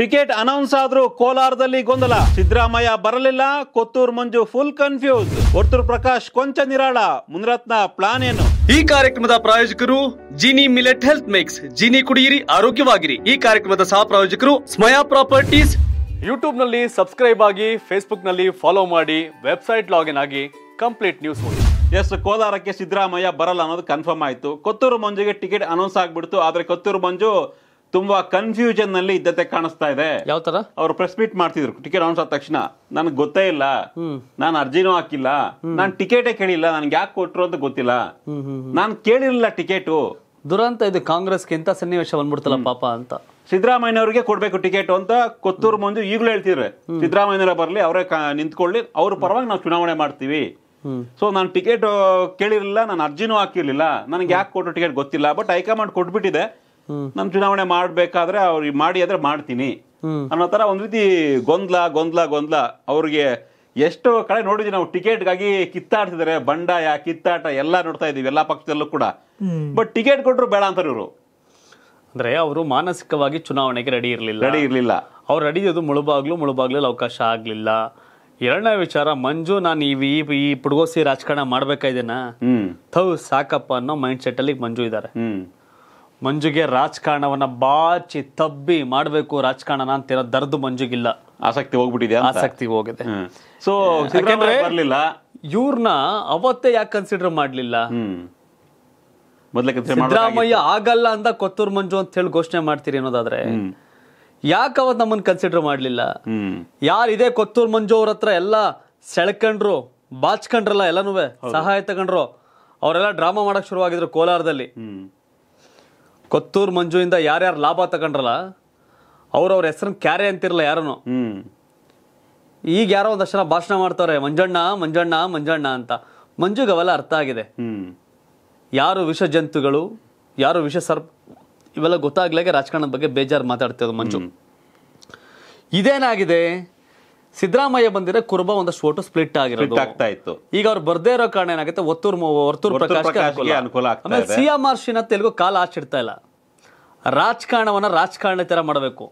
ticket announce ಆದ್ರೂ ಕೋಲಾರದಲ್ಲಿ ಗೊಂದಲ ಸಿದ್ದರಾಮಯ್ಯ ಬರಲಿಲ್ಲ ಕೊತ್ತೂರು ಮಂಜು ಫುಲ್ ಕನ್ಫ್ಯೂಸ್ ಒರ್ತೂರು ಪ್ರಕಾಶ್ ಕೊಂಚ ನಿರಾಳ ಮುನರತ್ನ ಪ್ಲಾನ್ ಏನು ಈ ಕಾರ್ಯಕ್ರಮದ ಪ್ರಾಯೋಜಕರು Jini millet health mix Jini ಕುಡಿಯಿರಿ ಆರೋಗ್ಯವಾಗಿರಿ ಈ ಕಾರ್ಯಕ್ರಮದ ಸಹ ಪ್ರಾಯೋಜಕರು ಸ್ಮಯಾ ಪ್ರಾಪರ್ಟೀಸ್ ಯೂಟ್ಯೂಬ್ ನಲ್ಲಿ ಸಬ್ಸ್ಕ್ರೈಬ್ ಆಗಿ ಫೇಸ್ಬುಕ್ ನಲ್ಲಿ ಫಾಲೋ ಮಾಡಿ ವೆಬ್ಸೈಟ್ ಲಾಗಿನ್ ಆಗಿ ಕಂಪ್ಲೀಟ್ ನ್ಯೂಸ್ ನೋಡಿ ಎಸ್ ಕೋಲಾರಕ್ಕೆ ಸಿದ್ದರಾಮಯ್ಯ ಬರಲ್ಲ ಅನ್ನೋದು ಕನ್ಫರ್ಮ್ ಆಯಿತು ಕೊತ್ತೂರು ಮಂಜುಗೆ ಟಿಕೆಟ್ ಅನೌನ್ಸ್ ಆಗಿಬಿಡ್ತು ಆದರೆ ಕೊತ್ತೂರು ಮಂಜು ತುಂಬಾ ಕನ್ಫ್ಯೂಷನ್ ನಲ್ಲಿ ಇದ್ದತೆ ಕಾಣಿಸ್ತಾ ಇದೆ ಯಾವ ತರ ಅವ್ರು ಪ್ರೆಸ್ ಮೀಟ್ ಮಾಡ್ತಿದ್ರು ಟಿಕೆಟ್ ಅನೌನ್ಸ್ ಆದ ತಕ್ಷಣ ನನಗೆ ಗೊತ್ತೇ ಇಲ್ಲ ನಾನು ಅರ್ಜಿನೂ ಹಾಕಿಲ್ಲ ನಾನು ಟಿಕೆಟೇ ಕೇಳಿಲ್ಲ ನನ್ಗೆ ಯಾಕೆ ಕೊಟ್ಟರು ಅಂತ ಗೊತ್ತಿಲ್ಲ ನಾನು ಕೇಳಿರಲಿಲ್ಲ ಟಿಕೆಟು ದುರಂತ ಇದು ಕಾಂಗ್ರೆಸ್ಗಿಂತ ಸನ್ನಿವೇಶ ಬಂದ್ಬಿಡ್ತಲ್ಲ ಪಾಪ ಅಂತ ಅವರಿಗೆ ಕೊಡ್ಬೇಕು ಟಿಕೆಟ್ ಅಂತ ಕೊತ್ತೂರು ಮಂಜು ಈಗಲೂ ಹೇಳ್ತಿದ್ರೆ ಸಿದ್ದರಾಮಯ್ಯ ಬರಲಿ ಅವರೇ ನಿಂತ್ಕೊಳ್ಳಿ ಅವ್ರ ಪರವಾಗಿ ನಾವು ಚುನಾವಣೆ ಮಾಡ್ತೀವಿ ಸೊ ನಾನು ಟಿಕೆಟ್ ಕೇಳಿರಲಿಲ್ಲ ನಾನು ಅರ್ಜಿನೂ ಹಾಕಿರಲಿಲ್ಲ ನನಗೆ ಯಾಕೆ ಕೊಟ್ಟರು ಟಿಕೆಟ್ ಗೊತ್ತಿಲ್ಲ ಬಟ್ ಹೈಕಮಾಂಡ್ ಕೊಟ್ಬಿಟ್ಟಿದೆ ನಾನು ಚುನಾವಣೆ ಮಾಡಬೇಕಾದ್ರೆ ಅವ್ರಿಗೆ ಮಾಡಿ ಆದ್ರೆ ಮಾಡ್ತೀನಿ ಅನ್ನೋ ತರ ಒಂದು ರೀತಿ ಗೊಂದಲ ಗೊಂದಲ ಗೊಂದಲ ಅವ್ರಿಗೆ ಎಷ್ಟೋ ಕಡೆ ನೋಡಿದ್ವಿ ನಾವು ಟಿಕೆಟ್ಗಾಗಿ ಕಿತ್ತಾಡ್ತಿದ್ದಾರೆ ಬಂಡಾಯ ಕಿತ್ತಾಟ ಎಲ್ಲ ನೋಡ್ತಾ ಇದೀವಿ ಎಲ್ಲ ಪಕ್ಷದಲ್ಲೂ ಕೂಡ ಬಟ್ ಟಿಕೆಟ್ ಕೊಟ್ಟರು ಬೇಡ ಅಂತಾರೆ ಇವರು ಅಂದ್ರೆ ಅವರು ಮಾನಸಿಕವಾಗಿ ಚುನಾವಣೆಗೆ ರೆಡಿ ಇರಲಿಲ್ಲ ರೆಡಿ ಇರಲಿಲ್ಲ ಅವ್ರು ರೆಡಿ ಇದ್ದು ಮುಳುಬಾಗ್ಲು ಮುಳುಬಾಗ್ಲಲ್ಲಿ ಅವಕಾಶ ಆಗಲಿಲ್ಲ ಎರಡನೇ ವಿಚಾರ ಮಂಜು ನಾನು ಈ ಈ ಪುಡ್ಗೋಸಿ ರಾಜಕಾರಣ ಮಾಡ್ಬೇಕಾಯ್ದೇನಾ ಥೌ ಸಾಕಪ್ಪ ಅನ್ನೋ ಮೈಂಡ್ ಸೆಟ್ ಅಲ್ಲಿ ಮಂಜು ಇದ್ದಾರೆ ಮಂಜುಗೆ ರಾಜಕಾರಣವನ್ನ ಬಾಚಿ ತಬ್ಬಿ ಮಾಡಬೇಕು ರಾಜಕಾರಣನ ಅಂತಿರೋ ದರ್ದು ಮಂಜುಗಿಲ್ಲ ಆಸಕ್ತಿ ಹೋಗ್ಬಿಟ್ಟಿದೆ ಆಸಕ್ತಿ ಹೋಗಿದೆ ಸೊ ಇವ್ರನ್ನ ಅವತ್ತೇ ಯಾಕೆ ಕನ್ಸಿಡರ್ ಮಾಡ್ಲಿಲ್ಲ ಸಿದ್ದರಾಮಯ್ಯ ಆಗಲ್ಲ ಅಂತ ಕೊತ್ತೂರ್ ಮಂಜು ಅಂತ ಹೇಳಿ ಘೋಷಣೆ ಮಾಡ್ತೀರಿ ಅನ್ನೋದಾದ್ರೆ ಯಾಕೆ ಅವತ್ ನಮ್ಮನ್ನ ಕನ್ಸಿಡರ್ ಮಾಡ್ಲಿಲ್ಲ ಯಾರಿದೆ ಕೊತ್ತೂರ್ ಮಂಜು ಅವ್ರ ಹತ್ರ ಎಲ್ಲ ಸೆಳ್ಕೊಂಡ್ರು ಬಾಚ್ಕೊಂಡ್ರಲ್ಲ ಎಲ್ಲನೂ ಸಹಾಯ ತಗೊಂಡ್ರು ಅವರೆಲ್ಲ ಡ್ರಾಮಾ ಮಾಡಕ್ ಆಗಿದ್ರು ಕೋಲಾರದಲ್ಲಿ ಕೊತ್ತೂರು ಮಂಜುವಿಂದ ಯಾರ್ಯಾರು ಲಾಭ ತಗೊಂಡ್ರಲ್ಲ ಅವ್ರವ್ರ ಹೆಸರನ್ನ ಕ್ಯಾರೆ ಅಂತಿರಲ್ಲ ಯಾರನು ಈಗ ಯಾರೋ ಒಂದಷ್ಟು ಜನ ಭಾಷಣ ಮಾಡ್ತಾರೆ ಮಂಜಣ್ಣ ಮಂಜಣ್ಣ ಮಂಜಣ್ಣ ಅಂತ ಮಂಜುಗೆ ಅವೆಲ್ಲ ಅರ್ಥ ಆಗಿದೆ ಯಾರು ವಿಷ ಜಂತುಗಳು ಯಾರು ವಿಷ ಸರ್ಪ ಇವೆಲ್ಲ ಗೊತ್ತಾಗ್ಲಾಗೆ ರಾಜಕಾರಣದ ಬಗ್ಗೆ ಬೇಜಾರು ಮಾತಾಡ್ತಿರೋದು ಮಂಜು ಇದೇನಾಗಿದೆ ಸಿದ್ದರಾಮಯ್ಯ ಬಂದಿರ ಕುರುಬ ಒಂದಷ್ಟು ಓಟು ಸ್ಪ್ಲಿಟ್ ಆಗಿರೋದು ಆಗ್ತಾ ಇತ್ತು ಈಗ ಅವ್ರು ಬರ್ದೇ ಇರೋ ಕಾರಣ ಏನಾಗುತ್ತೆ ಒತ್ತೂರ್ ವರ್ತೂರು ಸಿಎಂ ಆರ್ ಶ್ರೀನಾಥ್ ತೆಲುಗು ಕಾಲ ಆಚಿಡ್ತಾ ಇಲ್ಲ ರಾಜಕಾರಣವನ್ನ ರಾಜಕಾರಣ ತರ ಮಾಡಬೇಕು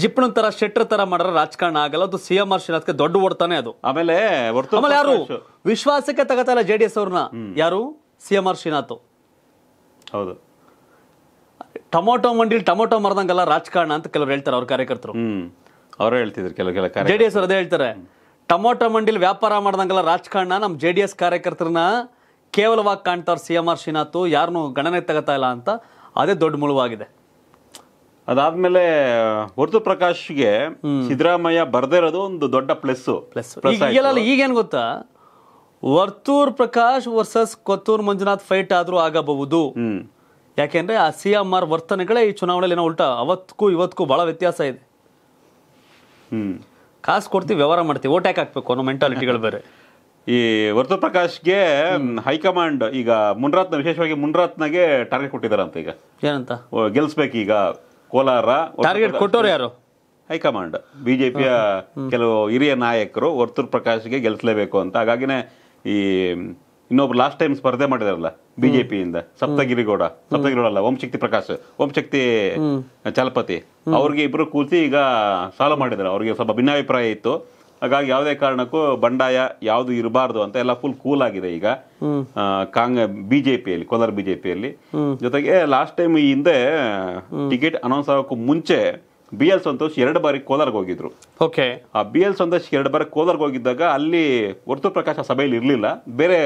ಜಿಪ್ಣ ತರ ಶೆಟ್ರ್ ತರ ಮಾಡಿದ್ರೆ ರಾಜಕಾರಣ ಆಗಲ್ಲ ಅದು ಸಿಎಂ ಎಂ ಆರ್ ದೊಡ್ಡ ಓಡ್ತಾನೆ ಅದು ಆಮೇಲೆ ಯಾರು ವಿಶ್ವಾಸಕ್ಕೆ ತಗತ ಇಲ್ಲ ಜೆ ಅವ್ರನ್ನ ಯಾರು ಸಿ ಎಂ ಆರ್ ಶ್ರೀನಾಥ್ ಹೌದು ಟೊಮೊಟೊ ಮಂಡಿಲಿ ಟೊಮೊಟೊ ಮರದಂಗಲ್ಲ ರಾಜಕಾರಣ ಅಂತ ಕೆಲವರು ಹೇಳ್ತಾರೆ ಅವ್ರ ಕಾರ್ಯಕರ್ತರು ಅವರೇ ಹೇಳ್ತಿದ್ರು ಕೆಲವು ಕೆಲ ಜೆ ಡಿ ಎಸ್ ಅದೇ ಹೇಳ್ತಾರೆ ಟೊಮೊಟೊ ಮಂಡಿಲಿ ವ್ಯಾಪಾರ ಮಾಡ್ದಂಗಲ್ಲ ರಾಜಕಾರಣ ನಮ್ಮ ಜೆ ಡಿ ಎಸ್ ಕಾರ್ಯಕರ್ತರನ್ನ ಕೇವಲವಾಗಿ ಕಾಣ್ತಾರ ಸಿ ಎಂ ಆರ್ ಶ್ರೀನಾಥ್ ಯಾರನ್ನು ಗಣನೆ ತಗೋತಾ ಇಲ್ಲ ಅಂತ ಅದೇ ದೊಡ್ಡ ಮುಳುವಾಗಿದೆ ಅದಾದ್ಮೇಲೆ ಹೊರತು ಪ್ರಕಾಶ್ಗೆ ಸಿದ್ದರಾಮಯ್ಯ ಬರ್ದೇ ಇರೋದು ಒಂದು ದೊಡ್ಡ ಪ್ಲಸ್ ಪ್ಲಸ್ ಈಗೇನು ಗೊತ್ತಾ ವರ್ತೂರ್ ಪ್ರಕಾಶ್ ವರ್ಸಸ್ ಕೊತ್ತೂರ್ ಮಂಜುನಾಥ್ ಫೈಟ್ ಆದ್ರೂ ಆಗಬಹುದು ಯಾಕೆಂದ್ರೆ ಆ ಸಿ ಎಂ ಆರ್ ವರ್ತನೆಗಳೇ ಈ ಚುನಾವಣೆಯಲ್ಲಿ ಏನೋ ಉಲ್ಟಾ ಅವತ್ತಕ್ಕೂ ಇವತ್ತಕ್ಕೂ ಬಹಳ ವ್ಯತ್ಯಾಸ ಇದೆ ಕಾಸು ಕೊಡ್ತೀವಿ ವ್ಯವಹಾರ ಮಾಡ್ತೀವಿ ಓಟ್ ಯಾಕೆ ಹಾಕ್ಬೇಕು ಅನ್ನೋ ಮೆಂಟಾಲಿಟಿಗಳು ಬೇರೆ ಈ ವರ್ತುಲ್ ಪ್ರಕಾಶ್ಗೆ ಹೈಕಮಾಂಡ್ ಈಗ ಮುನ್ರಾತ್ನ ವಿಶೇಷವಾಗಿ ಮುನ್ರಾತ್ನಾಗೆ ಟಾರ್ಗೆಟ್ ಕೊಟ್ಟಿದ್ದಾರಂತ ಈಗ ಏನಂತ ಗೆಲ್ಸ್ಬೇಕು ಈಗ ಕೋಲಾರ ಟಾರ್ಗೆಟ್ ಕೊಟ್ಟೋರು ಯಾರು ಹೈಕಮಾಂಡ್ ಬಿಜೆಪಿಯ ಕೆಲವು ಹಿರಿಯ ನಾಯಕರು ವರ್ತುರ್ ಪ್ರಕಾಶ್ಗೆ ಗೆಲ್ಸಲೇಬೇಕು ಅಂತ ಹಾಗಾಗಿನೇ ಈ ಇನ್ನೊಬ್ರು ಲಾಸ್ಟ್ ಟೈಮ್ ಸ್ಪರ್ಧೆ ಮಾಡಿದಾರಲ್ಲ ಬಿಜೆಪಿಯಿಂದ ಸಪ್ತಗಿರಿಗೌಡ ಸಪ್ತಗಿರಿಗೌಡ ಅಲ್ಲ ಓಂಶಕ್ತಿ ಪ್ರಕಾಶ್ ಓಂಶಕ್ತಿ ಚಲಪತಿ ಅವ್ರಿಗೆ ಇಬ್ರು ಕೂತಿ ಈಗ ಸಾಲ ಮಾಡಿದ್ರು ಅವ್ರಿಗೆ ಸ್ವಲ್ಪ ಭಿನ್ನಾಭಿಪ್ರಾಯ ಇತ್ತು ಹಾಗಾಗಿ ಯಾವುದೇ ಕಾರಣಕ್ಕೂ ಬಂಡಾಯ ಯಾವುದು ಇರಬಾರ್ದು ಅಂತ ಎಲ್ಲ ಫುಲ್ ಕೂಲ್ ಆಗಿದೆ ಈಗ ಕಾಂಗ್ ಬಿಜೆಪಿಯಲ್ಲಿ ಕೋಲಾರ ಬಿಜೆಪಿಯಲ್ಲಿ ಜೊತೆಗೆ ಲಾಸ್ಟ್ ಟೈಮ್ ಈ ಹಿಂದೆ ಟಿಕೆಟ್ ಅನೌನ್ಸ್ ಆಗೋಕ್ಕೂ ಮುಂಚೆ ಬಿ ಎಲ್ ಸಂತೋಷ್ ಎರಡು ಬಾರಿ ಕೋಲಾರ್ಗೆ ಹೋಗಿದ್ರು ಓಕೆ ಆ ಬಿ ಎಲ್ ಸಂತೋಷ್ ಎರಡು ಬಾರಿ ಕೋಲಾರ್ಗೆ ಹೋಗಿದ್ದಾಗ ಅಲ್ಲಿ ಪ್ರಕಾಶ ಸಭೆಯಲ್ಲಿ ಇರಲಿಲ್ಲ ಬೇರೆ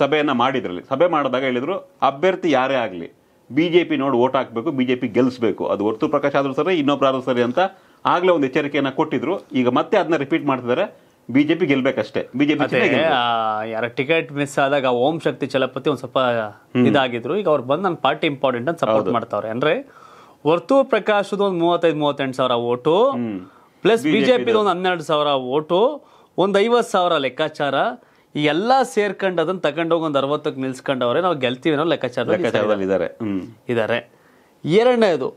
ಸಭೆಯನ್ನು ಮಾಡಿದ್ರಲ್ಲಿ ಸಭೆ ಮಾಡಿದಾಗ ಹೇಳಿದರು ಅಭ್ಯರ್ಥಿ ಯಾರೇ ಆಗಲಿ ಬಿ ಜೆ ಪಿ ನೋಡಿ ಓಟ್ ಹಾಕಬೇಕು ಬಿ ಜೆ ಪಿ ಗೆಲ್ಲಿಸಬೇಕು ಅದು ಹೊರತು ಪ್ರಕಾಶ್ ಆದರೂ ಸರಿ ಇನ್ನೊಬ್ಬರಾದರೂ ಸರಿ ಅಂತ ಆಗಲೇ ಒಂದು ಎಚ್ಚರಿಕೆಯನ್ನು ಕೊಟ್ಟಿದ್ರು ಈಗ ಮತ್ತೆ ಅದನ್ನ ರಿಪೀಟ್ ಮಾಡ್ತಿದ್ದಾರೆ ಬಿಜೆಪಿ ಗೆಲ್ಬೇಕಷ್ಟೇ ಬಿಜೆಪಿ ಯಾರ ಟಿಕೆಟ್ ಮಿಸ್ ಆದಾಗ ಓಂ ಶಕ್ತಿ ಚಲಪತಿ ಒಂದು ಸ್ವಲ್ಪ ಇದಾಗಿದ್ರು ಈಗ ಅವ್ರು ಬಂದು ನನ್ನ ಪಾರ್ಟಿ ಇಂಪಾರ್ಟೆಂಟ್ ಅಂತ ಸಪೋರ್ಟ್ ಮಾಡ್ತಾವ್ರೆ ಅಂದ್ರೆ ವರ್ತು ಪ್ರಕಾಶದ ಒಂದು ಮೂವತ್ತೈದು ಮೂವತ್ತೆಂಟು ಸಾವಿರ ಓಟು ಪ್ಲಸ್ ಬಿಜೆಪಿ ಒಂದು ಹನ್ನೆರಡು ಸಾವಿರ ಓಟು ಒಂದು ಐವತ್ತು ಸಾವಿರ ಲೆಕ್ಕಾಚಾರ ಈ ಎಲ್ಲ ಸೇರ್ಕೊಂಡು ಅದನ್ನ ತಗೊಂಡೋಗಿ ಒಂದು ಅರವತ್ತಕ್ಕೆ ನಿಲ್ಸ್ಕೊಂಡವ್ರೆ ನಾವು ಗೆಲ್ತೀವಿ ನಾವು ಲೆಕ್ಕಾಚಾರದಲ್ಲಿ ಇದ್ದಾರೆ ಇದ್ದಾರೆ ಎರಡನೇದು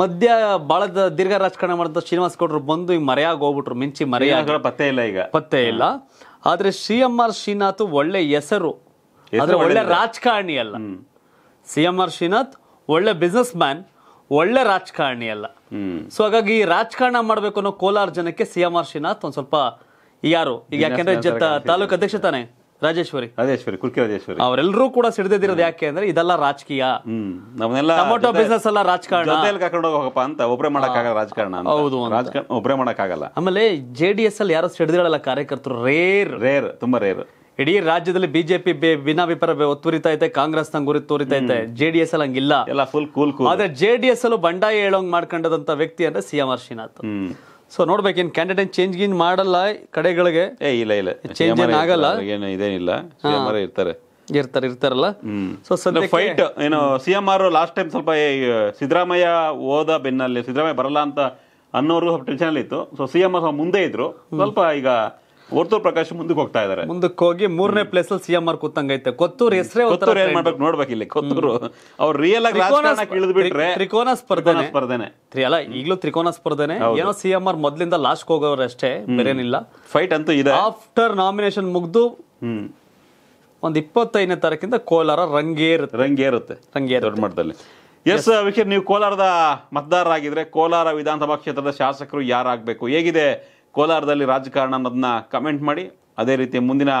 ಮಧ್ಯ ಬಹಳ ದೀರ್ಘ ರಾಜಕಾರಣ ಮಾಡಿದ ಶ್ರೀನಿವಾಸ್ ಗೌಡರು ಬಂದು ಈಗ ಮರೆಯಾಗಿ ಹೋಗ್ಬಿಟ್ರು ಮಿಂಚಿ ಮರೆಯಾಗ ಪತ್ತೆ ಇಲ್ಲ ಈಗ ಪತ್ತೆ ಇಲ್ಲ ಆದ್ರೆ ಸಿ ಎಂ ಆರ್ ಶ್ರೀನಾಥ್ ಒಳ್ಳೆ ಹೆಸರು ಆದ್ರೆ ಒಳ್ಳೆ ರಾಜಕಾರಣಿ ಅಲ್ಲ ಸಿ ಎಂ ಆರ್ ಶ್ರೀನಾಥ್ ಒಳ್ಳೆ ಬಿಸ್ನೆಸ್ ಮ್ಯಾನ್ ಒಳ್ಳೆ ರಾಜಕಾರಣಿ ಅಲ್ಲ ಸೊ ಹಾಗಾಗಿ ರಾಜಕಾರಣ ಮಾಡಬೇಕು ಅನ್ನೋ ಕೋಲಾರ ಜನಕ್ಕೆ ಸಿ ಎಂ ಆರ್ ಶ್ರೀನಾಥ್ ಒಂದು ಸ್ವಲ್ಪ ಯಾರು ಈಗ ಯಾಕೆಂದ್ರೆ ತಾಲೂಕು ಅಧ್ಯಕ್ಷ ತಾನೆ ರಾಜೇಶ್ವರಿ ರಾಜೇಶ್ವರಿ ಕುರ್ಕಿ ರಾಜೇಶ್ವರಿ ಅವರೆಲ್ಲರೂ ಕೂಡ ಸಿಡದಿರೋದು ಯಾಕೆ ಅಂದ್ರೆ ಇದೆಲ್ಲ ರಾಜಕೀಯ ನಮ್ಮನ್ನೆಲ್ಲ ಬಿಸ್ನೆಸ್ ಎಲ್ಲ ರಾಜಕಾರಣ ಕರ್ಕೊಂಡು ಹೋಗಪ್ಪ ಅಂತ ಒಬ್ಬರೇ ಮಾಡಕ್ಕಾಗಲ್ಲ ರಾಜಕಾರಣ ಹೌದು ರಾಜಕಾರಣ ಒಬ್ಬರೇ ಮಾಡಕ್ಕಾಗಲ್ಲ ಆಮೇಲೆ ಜೆ ಡಿ ಎಸ್ ಅಲ್ಲಿ ಯಾರು ಸಿಡಿದಿರಲ್ಲ ಕಾರ್ಯಕರ್ತರು ರೇರ್ ರೇರ್ ತುಂಬಾ ರೇರ್ ಇಡೀ ರಾಜ್ಯದಲ್ಲಿ ಬಿಜೆಪಿ ಭಿನ್ನಾಭಿಪ್ರಾಯ ಒತ್ತುರಿತಾ ಐತೆ ಕಾಂಗ್ರೆಸ್ ನಂಗೆ ಗುರಿ ಐತೆ ಜೆ ಡಿ ಎಸ್ ಅಲ್ಲಿ ಹಂಗಿಲ್ಲ ಎಲ್ಲ ಫುಲ್ ಕೂಲ್ ಆದ್ರೆ ಜೆ ಡಿ ಎಸ್ ಅಲ್ಲೂ ಬಂಡಾಯ ಹೇಳೋಂಗ್ ಮಾಡ್ಕೊಂಡದಂತ ವ್ಯಕ್ತಿ ಅಂದ್ರೆ CM M R Srinath so ಏನು ಕ್ಯಾಂಡಿಡೇಟ್ ಚೇಂಜ್ ಗಿನ್ ಮಾಡಲ್ಲ ಕಡೆಗಳಿಗೆ ಏ ಇಲ್ಲ ಇಲ್ಲ ಚೇಂಜ್ ಆಗಲ್ಲ ಏನು ಇದೇನಿಲ್ಲ ಇರ್ತಾರೆ ಇರ್ತಾರೆ ಇರ್ತಾರಲ್ಲ ಸೊ ಸದ್ಯ ಫೈಟ್ ಏನು C M R last time ಸ್ವಲ್ಪ ಸಿದ್ದರಾಮಯ್ಯ ಹೋದ ಬೆನ್ನಲ್ಲಿ ಸಿದ್ದರಾಮಯ್ಯ ಬರಲ್ಲ ಅಂತ ಅನ್ನೋರು ಸ್ವಲ್ಪ ಟೆನ್ಷನ್ ಇತ್ತು ಸೊ ಸಿ ಎಂ ಆರ್ ಮುಂದೆ ಇದ್ರು ಸ್ವಲ್ಪ ಈಗ ವರ್ತೂರ್ ಪ್ರಕಾಶ್ ಮುಂದಕ್ಕೆ ಹೋಗ್ತಾ ಇದ್ದಾರೆ ಮುಂದಕ್ಕೆ ಹೋಗಿ ಮೂರನೇ ಪ್ಲೇಸ್ ಅಲ್ಲಿ ಸಿಎಂ ಆರ್ ಕೂತಂಗೈತೆ ಕೊತ್ತೂರ್ ಹೆಸರೇ ಕೊತ್ತೂರು ಏನ್ ಮಾಡ್ಬೇಕು ನೋಡ್ಬೇಕು ಇಲ್ಲಿ ಕೊತ್ತೂರು ಅವ್ರು ರಿಯಲ್ ಆಗಿ ಇಳಿದು ಬಿಟ್ರೆ ತ್ರಿಕೋನ ಸ್ಪರ್ಧೆ ಸ್ಪರ್ಧೆನೆ ಅಲ್ಲ ಈಗಲೂ ತ್ರಿಕೋನ ಸ್ಪರ್ಧೆನೆ ಏನೋ ಸಿಎಂ ಆರ್ ಮೊದ್ಲಿಂದ ಲಾಸ್ಟ್ ಹೋಗೋರು ಅಷ್ಟೇ ಬೇರೇನಿಲ್ಲ ಫೈಟ್ ಅಂತೂ ಇದೆ ಆಫ್ಟರ್ ನಾಮಿನೇಷನ್ ಮುಗ್ದು ಒಂದ್ ಇಪ್ಪತ್ತೈದನೇ ತಾರೀಕಿಂದ ಕೋಲಾರ ರಂಗೇರುತ್ತೆ ರಂಗೇರುತ್ತೆ ರಂಗೇರ್ ದೊಡ್ಡ ಮಟ್ಟದಲ್ಲಿ ಎಸ್ ವಿಖೇರ್ ನೀವು ಕೋಲಾರದ ಮತದಾರರಾಗಿದ್ರೆ ಕೋಲಾರ ವಿಧಾನಸಭಾ ಕ್ಷೇತ್ರದ ಶಾಸಕರು ಯಾರಾಗಬೇಕು ಹೇಗಿದೆ ಕೋಲಾರದಲ್ಲಿ ರಾಜಕಾರಣ ಅನ್ನೋದನ್ನ ಕಮೆಂಟ್ ಮಾಡಿ ಅದೇ ರೀತಿ ಮುಂದಿನ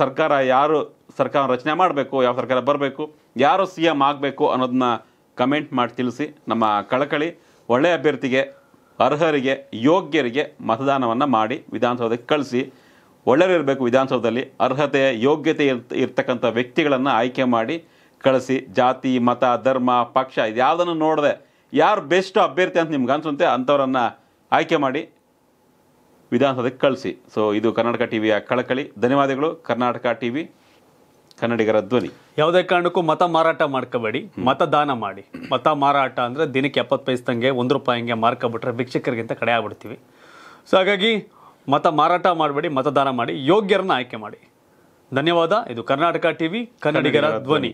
ಸರ್ಕಾರ ಯಾರು ಸರ್ಕಾರ ರಚನೆ ಮಾಡಬೇಕು ಯಾವ ಸರ್ಕಾರ ಬರಬೇಕು ಯಾರು ಸಿ ಎಮ್ ಆಗಬೇಕು ಅನ್ನೋದನ್ನ ಕಮೆಂಟ್ ಮಾಡಿ ತಿಳಿಸಿ ನಮ್ಮ ಕಳಕಳಿ ಒಳ್ಳೆಯ ಅಭ್ಯರ್ಥಿಗೆ ಅರ್ಹರಿಗೆ ಯೋಗ್ಯರಿಗೆ ಮತದಾನವನ್ನು ಮಾಡಿ ವಿಧಾನಸೌಧಕ್ಕೆ ಕಳಿಸಿ ಒಳ್ಳೆಯರಿರಬೇಕು ವಿಧಾನಸೌಧದಲ್ಲಿ ಅರ್ಹತೆ ಯೋಗ್ಯತೆ ಇರ್ತಕ್ಕಂಥ ವ್ಯಕ್ತಿಗಳನ್ನು ಆಯ್ಕೆ ಮಾಡಿ ಕಳಿಸಿ ಜಾತಿ ಮತ ಧರ್ಮ ಪಕ್ಷ ಯಾವುದನ್ನು ನೋಡದೆ ಯಾರು ಬೆಸ್ಟ್ ಅಭ್ಯರ್ಥಿ ಅಂತ ನಿಮ್ಗೆ ಅನಿಸುತ್ತೆ ಅಂಥವರನ್ನು ಆಯ್ಕೆ ಮಾಡಿ ವಿಧಾನಸೌಧಕ್ಕೆ ಕಳಿಸಿ ಸೊ ಇದು ಕರ್ನಾಟಕ ಟಿವಿಯ ಕಳಕಳಿ ಧನ್ಯವಾದಗಳು ಕರ್ನಾಟಕ ಟಿ ವಿ ಕನ್ನಡಿಗರ ಧ್ವನಿ ಯಾವುದೇ ಕಾರಣಕ್ಕೂ ಮತ ಮಾರಾಟ ಮಾಡ್ಕೋಬೇಡಿ ಮತದಾನ ಮಾಡಿ ಮತ ಮಾರಾಟ ಅಂದರೆ ದಿನಕ್ಕೆ ಎಪ್ಪತ್ತು ಪೈಸದಂಗೆ ಒಂದು ರೂಪಾಯಿ ಹಂಗೆ ಮಾರ್ಕೊಬಿಟ್ರೆ ಭಿಕ್ಷಕರಿಗಿಂತ ಕಡೆ ಆಗ್ಬಿಡ್ತೀವಿ ಸೊ ಹಾಗಾಗಿ ಮತ ಮಾರಾಟ ಮಾಡಬೇಡಿ ಮತದಾನ ಮಾಡಿ ಯೋಗ್ಯರನ್ನ ಆಯ್ಕೆ ಮಾಡಿ ಧನ್ಯವಾದ ಇದು ಕರ್ನಾಟಕ ಟಿವಿ ಕನ್ನಡಿಗರ ಧ್ವನಿ